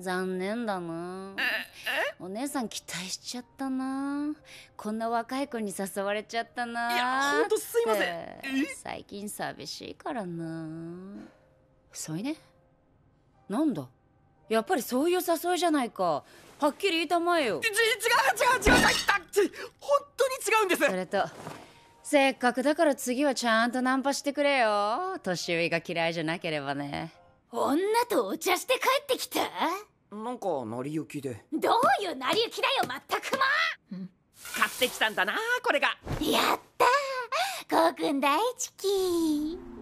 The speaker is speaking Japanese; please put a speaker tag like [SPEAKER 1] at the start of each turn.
[SPEAKER 1] 残念だなお姉さん期待しちゃったなこんな若い子に誘われちゃったないやほんとすいません最近寂しいからなそいねなんだやっぱりそういう誘いじゃないかはっきり言いたまえよ8違う違う違う違う本当に違うんですそれとせっかくだから次はちゃんとナンパしてくれよ年上が嫌いじゃなければね
[SPEAKER 2] 女とお茶して帰ってきたなんか成り行きでどういう成り行きだよまったくも買ってきたんだなこれがやったこうくん大好き